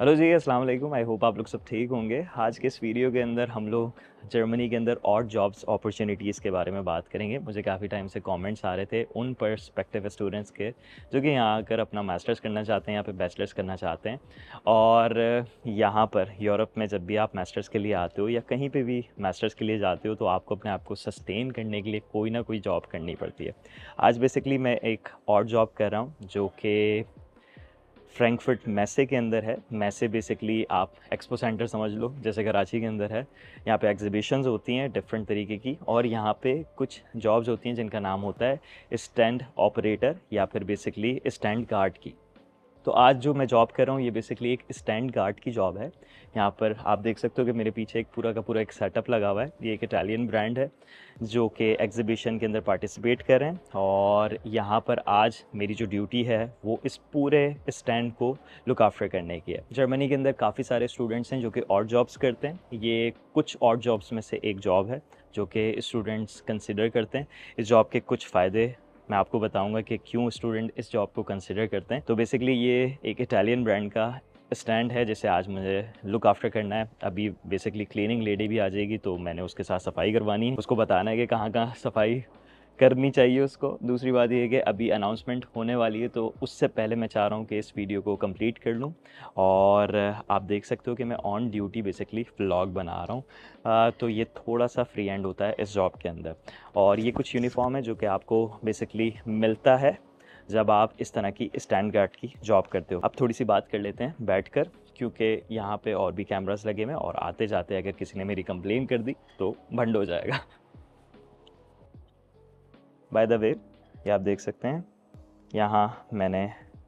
hello जी अस्सलाम वालेकुम I hope आप लोग सब ठीक होंगे आज के इस वीडियो के अंदर हम लोग जर्मनी के अंदर और जॉब्स अपॉर्चुनिटीज़ के बारे में बात करेंगे मुझे काफ़ी टाइम से कमेंट्स आ रहे थे उन परस्पेक्टिव स्टूडेंट्स के जो कि यहाँ आकर अपना मास्टर्स करना चाहते हैं यहाँ पे बैचलर्स करना चाहते हैं और यहाँ पर यूरोप में जब भी आप मास्टर्स के लिए आते हो या कहीं पर भी मास्टर्स के लिए जाते हो तो आपको अपने आप को सस्टेन करने के लिए कोई ना कोई जॉब करनी पड़ती है आज बेसिकली मैं एक और जॉब कर रहा हूँ जो कि फ्रैंकफर्ट मैसे के अंदर है मैसे बेसिकली आप एक्सपो सेंटर समझ लो जैसे कराची के अंदर है यहाँ पे एग्जीबिशंस होती हैं डिफरेंट तरीके की और यहाँ पे कुछ जॉब्स होती हैं जिनका नाम होता है स्टैंड ऑपरेटर या फिर बेसिकली स्टैंड गार्ड की तो आज जो मैं जॉब कर रहा हूँ ये बेसिकली एक स्टैंड गार्ड की जॉब है यहाँ पर आप देख सकते हो कि मेरे पीछे एक पूरा का पूरा एक सेटअप लगा हुआ है ये एक इटालियन ब्रांड है जो कि एग्जिबिशन के अंदर पार्टिसिपेट कर रहे हैं और यहाँ पर आज मेरी जो ड्यूटी है वो इस पूरे स्टैंड को लुक आफ्टर करने की है जर्मनी के अंदर काफ़ी सारे स्टूडेंट्स हैं जो कि और जॉब्स करते हैं ये कुछ और जॉब्स में से एक जॉब है जो कि स्टूडेंट्स कंसिडर करते हैं इस जॉब के कुछ फ़ायदे मैं आपको बताऊंगा कि क्यों स्टूडेंट इस जॉब को कंसिडर करते हैं तो बेसिकली ये एक इटालियन ब्रांड का स्टैंड है जिसे आज मुझे लुक आफ्टर करना है अभी बेसिकली क्लीनिंग लेडी भी आ जाएगी तो मैंने उसके साथ सफाई करवानी है उसको बताना है कि कहाँ कहाँ सफाई करनी चाहिए उसको दूसरी बात यह है कि अभी अनाउंसमेंट होने वाली है तो उससे पहले मैं चाह रहा हूँ कि इस वीडियो को कंप्लीट कर लूँ और आप देख सकते हो कि मैं ऑन ड्यूटी बेसिकली व्लॉग बना रहा हूँ तो ये थोड़ा सा फ्री एंड होता है इस जॉब के अंदर और ये कुछ यूनिफॉर्म है जो कि आपको बेसिकली मिलता है जब आप इस तरह की स्टैंड गार्ड की जॉब करते हो अब थोड़ी सी बात कर लेते हैं बैठ कर क्योंकि यहाँ पे और भी कैमरास लगे हुए हैं और आते जाते अगर किसी ने मेरी कंप्लेन कर दी तो भंड हो जाएगा बाय द वे ये आप देख सकते हैं यहाँ मैंने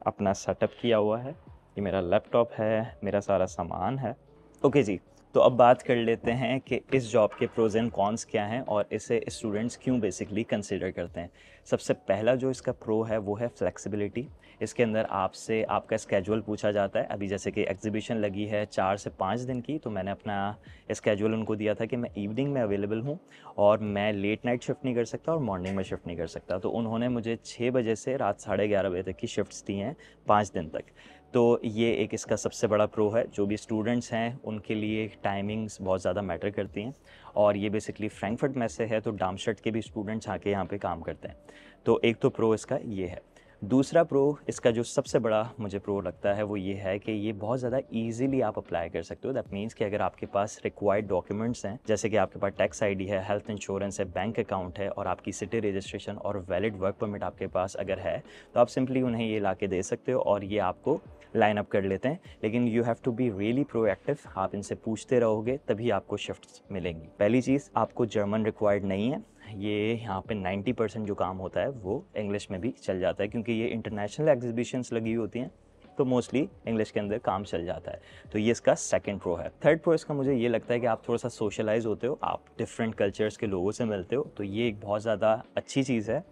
अपना सेटअप किया हुआ है ये मेरा लैपटॉप है मेरा सारा सामान है ओके जी तो अब बात कर लेते हैं कि इस जॉब के प्रोज एंड कॉन्स क्या हैं और इसे स्टूडेंट्स क्यों बेसिकली कंसिडर करते हैं सबसे पहला जो इसका प्रो है वो है फ्लेक्सिबिलिटी इसके अंदर आपसे आपका स्केजुअल पूछा जाता है अभी जैसे कि एग्जीबिशन लगी है चार से पाँच दिन की तो मैंने अपना स्केजुअल उनको दिया था कि मैं इवनिंग में अवेलेबल हूँ और मैं लेट नाइट शिफ्ट नहीं कर सकता और मॉर्निंग में शिफ्ट नहीं कर सकता तो उन्होंने मुझे छः बजे से रात साढ़े ग्यारह बजे तक की शिफ्ट्स दी हैं पाँच दिन तक तो ये एक इसका सबसे बड़ा प्रो है जो भी स्टूडेंट्स हैं उनके लिए टाइमिंग्स बहुत ज़्यादा मैटर करती हैं और ये बेसिकली फ्रैंकफर्ट में से है तो डामशर्ट के भी स्टूडेंट्स आके यहाँ पे काम करते हैं तो एक तो प्रो इसका ये है दूसरा प्रो इसका जो सबसे बड़ा मुझे प्रो लगता है वो ये है कि ये बहुत ज़्यादा ईजिली आप अप्लाई कर सकते हो दैट मीन्स कि अगर आपके पास रिक्वायर्ड डॉक्यूमेंट्स हैं जैसे कि आपके पास टैक्स आईडी है हेल्थ इंश्योरेंस है बैंक अकाउंट है और आपकी सिटी रजिस्ट्रेशन और वैलिड वर्क परमिट आपके पास अगर है तो आप सिंपली उन्हें ये ला दे सकते हो और ये आपको लाइनअप कर लेते हैं लेकिन you have to be really proactive आप इनसे पूछते रहोगे तभी आपको शिफ्ट मिलेंगी पहली चीज़ आपको जर्मन रिक्वायर्ड नहीं है ये यहाँ पे 90 परसेंट जो काम होता है वो इंग्लिश में भी चल जाता है क्योंकि ये इंटरनेशनल एग्जीबिशंस लगी हुई होती हैं तो मोस्टली इंग्लिश के अंदर काम चल जाता है तो ये इसका सेकेंड प्रो है थर्ड प्रो इसका मुझे ये लगता है कि आप थोड़ा सा सोशलाइज होते हो आप डिफरेंट कल्चर्स के लोगों से मिलते हो तो ये एक बहुत ज़्यादा अच्छी चीज़ है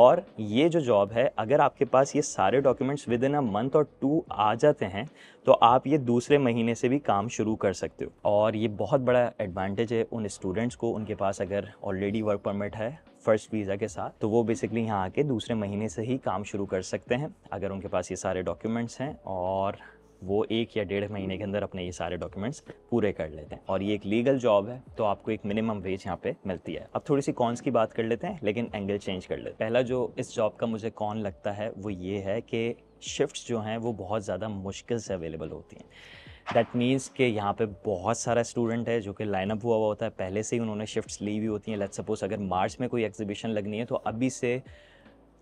और ये जो जॉब है अगर आपके पास ये सारे डॉक्यूमेंट्स विद इन अ मंथ और टू आ जाते हैं तो आप ये दूसरे महीने से भी काम शुरू कर सकते हो और ये बहुत बड़ा एडवांटेज है उन स्टूडेंट्स को उनके पास अगर ऑलरेडी वर्क परमिट है फर्स्ट वीज़ा के साथ तो वो बेसिकली यहाँ आके दूसरे महीने से ही काम शुरू कर सकते हैं अगर उनके पास ये सारे डॉक्यूमेंट्स हैं और वो एक या डेढ़ महीने के अंदर अपने ये सारे डॉक्यूमेंट्स पूरे कर लेते हैं और ये एक लीगल जॉब है तो आपको एक मिनिमम वेज यहाँ पे मिलती है अब थोड़ी सी कॉन्स की बात कर लेते हैं लेकिन एंगल चेंज कर लेते हैं पहला जो इस जॉब का मुझे कॉन लगता है वो ये है कि शिफ्ट जो हैं वो बहुत ज़्यादा मुश्किल से अवेलेबल होती हैं दैट मीन्स कि यहाँ पे बहुत सारा स्टूडेंट है जो कि लाइनअप हुआ हुआ होता है पहले से ही उन्होंने शिफ्ट्स ली हुई होती हैं लेट सपोज़ अगर मार्च में कोई एग्जीबिशन लगनी है तो अभी से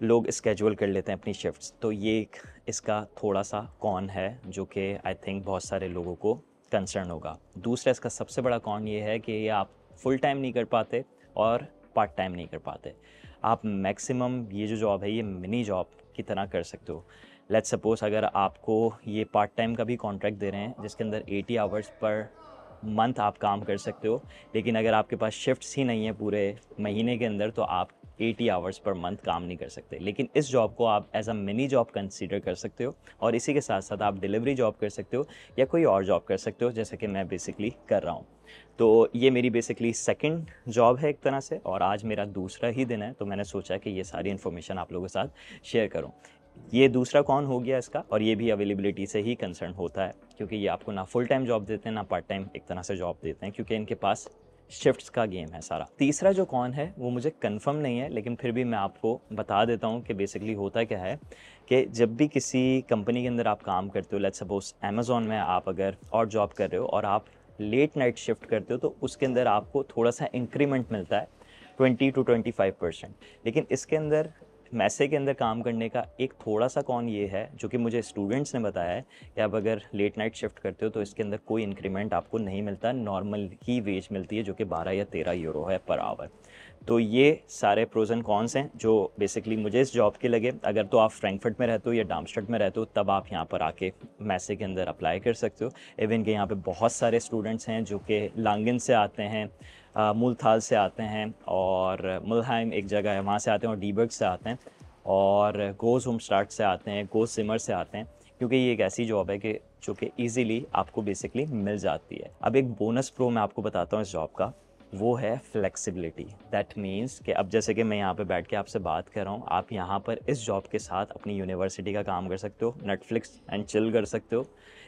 लोग स्केजूल कर लेते हैं अपनी शिफ्ट्स तो ये एक इसका थोड़ा सा कौन है जो कि आई थिंक बहुत सारे लोगों को कंसर्न होगा दूसरा इसका सबसे बड़ा कौन ये है कि ये आप फुल टाइम नहीं कर पाते और पार्ट टाइम नहीं कर पाते आप मैक्सिमम ये जो जॉब है ये मिनी जॉब की तरह कर सकते हो लेट सपोज़ अगर आपको ये पार्ट टाइम का भी कॉन्ट्रैक्ट दे रहे हैं जिसके अंदर 80 आवर्स पर मंथ आप काम कर सकते हो लेकिन अगर आपके पास शिफ्ट्स ही नहीं है पूरे महीने के अंदर तो आप 80 आवर्स पर मंथ काम नहीं कर सकते लेकिन इस जॉब को आप as a mini job consider कर सकते हो और इसी के साथ साथ आप डिलीवरी जॉब कर सकते हो या कोई और जॉब कर सकते हो जैसा कि मैं बेसिकली कर रहा हूँ तो ये मेरी बेसिकली सेकंड जॉब है एक तरह से और आज मेरा दूसरा ही दिन है तो मैंने सोचा कि ये सारी इन्फॉर्मेशन आप लोगों के साथ शेयर करूँ ये दूसरा कौन हो गया इसका और ये भी अवेलेबिलिटी से ही कंसर्न होता है क्योंकि ये आपको ना फुल टाइम जॉब देते हैं ना पार्ट टाइम एक तरह से जॉब देते हैं क्योंकि इनके पास शिफ्ट्स का गेम है सारा तीसरा जो कौन है वो मुझे कंफर्म नहीं है लेकिन फिर भी मैं आपको बता देता हूँ कि बेसिकली होता क्या है कि जब भी किसी कंपनी के अंदर आप काम करते हो लेट सपोज अमेज़ोन में आप अगर और जॉब कर रहे हो और आप लेट नाइट शिफ्ट करते हो तो उसके अंदर आपको थोड़ा सा इंक्रीमेंट मिलता है 20 टू 25 परसेंट लेकिन इसके अंदर मैसे के अंदर काम करने का एक थोड़ा सा कौन ये है जो कि मुझे स्टूडेंट्स ने बताया है कि आप अगर लेट नाइट शिफ्ट करते हो तो इसके अंदर कोई इंक्रीमेंट आपको नहीं मिलता नॉर्मल ही वेज मिलती है जो कि बारह या तेरह यूरो है पर आवर तो ये सारे प्रोज एंड कॉन्स हैं जो बेसिकली मुझे इस जॉब के लगे अगर तो आप फ्रैंकफर्ट में रहते हो या डामस्टर्ट में रहते हो तब आप यहाँ पर आके मैसे के अंदर अप्लाई कर सकते हो इवन के यहाँ पे बहुत सारे स्टूडेंट्स हैं जो कि लांगन से आते हैं मूलथाल से आते हैं और मुलहाइम एक जगह है वहाँ से आते हैं और डीबर्ग से आते हैं और गोज होम स्टार्ट से आते हैं गोज सिमर से आते हैं क्योंकि ये एक ऐसी जॉब है कि जो कि ईज़िली आपको बेसिकली मिल जाती है अब एक बोनस प्रो मैं आपको बताता हूँ इस जॉब का वो है फ्लेक्सिबिलिटी दैट मीन्स कि अब जैसे कि मैं यहाँ पे बैठ के आपसे बात कर रहा हूँ आप यहाँ पर इस जॉब के साथ अपनी यूनिवर्सिटी का काम कर सकते हो नेटफ्लिक्स एंड चिल कर सकते हो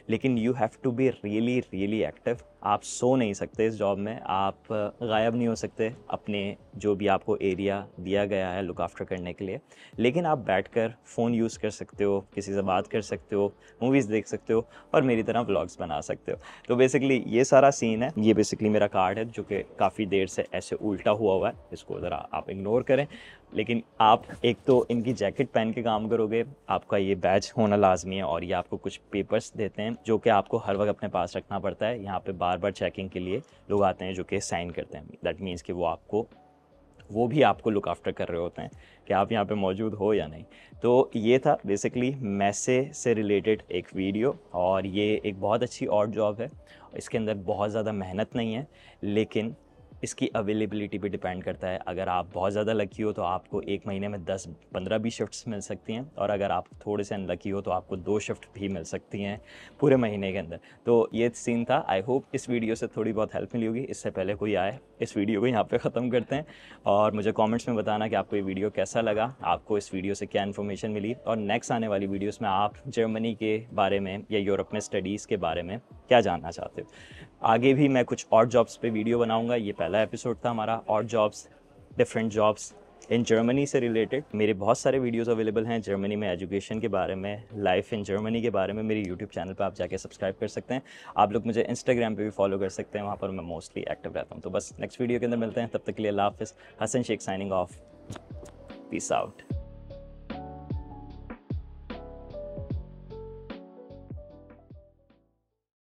लेकिन you have to be really really active आप सो नहीं सकते इस जॉब में आप गायब नहीं हो सकते अपने जो भी आपको एरिया दिया गया है लुक आफ्टर करने के लिए लेकिन आप बैठकर फ़ोन यूज़ कर सकते हो किसी से बात कर सकते हो मूवीज़ देख सकते हो और मेरी तरह व्लॉग्स बना सकते हो तो बेसिकली ये सारा सीन है ये बेसिकली मेरा कार्ड है जो कि काफ़ी देर से ऐसे उल्टा हुआ हुआ है इसको ज़रा आप इग्नोर करें लेकिन आप एक तो इनकी जैकेट पहन के काम करोगे आपका ये बैच होना लाजमी है और ये आपको कुछ पेपर्स देते हैं जो कि आपको हर वक्त अपने पास रखना पड़ता है यहाँ पे बार बार चेकिंग के लिए लोग आते हैं जो कि साइन करते हैं दैट मीन्स कि वो आपको वो भी आपको लुक आफ्टर कर रहे होते हैं कि आप यहाँ पे मौजूद हो या नहीं तो ये था बेसिकली मैसे से रिलेटेड एक वीडियो और ये एक बहुत अच्छी और जॉब है इसके अंदर बहुत ज़्यादा मेहनत नहीं है लेकिन इसकी अवेलेबिलिटी पे डिपेंड करता है अगर आप बहुत ज़्यादा लकी हो तो आपको एक महीने में 10 15 भी शिफ्ट्स मिल सकती हैं और अगर आप थोड़े से अनलकी हो तो आपको दो शिफ्ट भी मिल सकती हैं पूरे महीने के अंदर तो ये सीन था आई होप इस वीडियो से थोड़ी बहुत हेल्प मिली होगी इससे पहले कोई आए इस वीडियो को यहाँ पर ख़त्म करते हैं और मुझे कॉमेंट्स में बताना कि आपको ये वीडियो कैसा लगा आपको इस वीडियो से क्या इन्फॉर्मेशन मिली और नेक्स्ट आने वाली वीडियोज़ में आप जर्मनी के बारे में या यूरोप में स्टडीज़ के बारे में क्या जानना चाहते हो आगे भी मैं कुछ और जॉब्स पर वीडियो बनाऊँगा ये पहले पहला एपिसोड था हमारा और jobs different jobs in Germany से रिलेटेड मेरे बहुत सारे वीडियोस अवेलेबल हैं जर्मनी में एजुकेशन के बारे में लाइफ इन जर्मनी के बारे में मेरे यूट्यूब चैनल पर आप जाके सब्सक्राइब कर सकते हैं आप लोग मुझे इंस्टाग्राम पे भी फॉलो कर सकते हैं वहाँ पर मैं मोस्टली एक्टिव रहता हूँ तो बस नेक्स्ट वीडियो के अंदर मिलते हैं तब तक के लिए लाफ Hasan Sheikh signing off peace out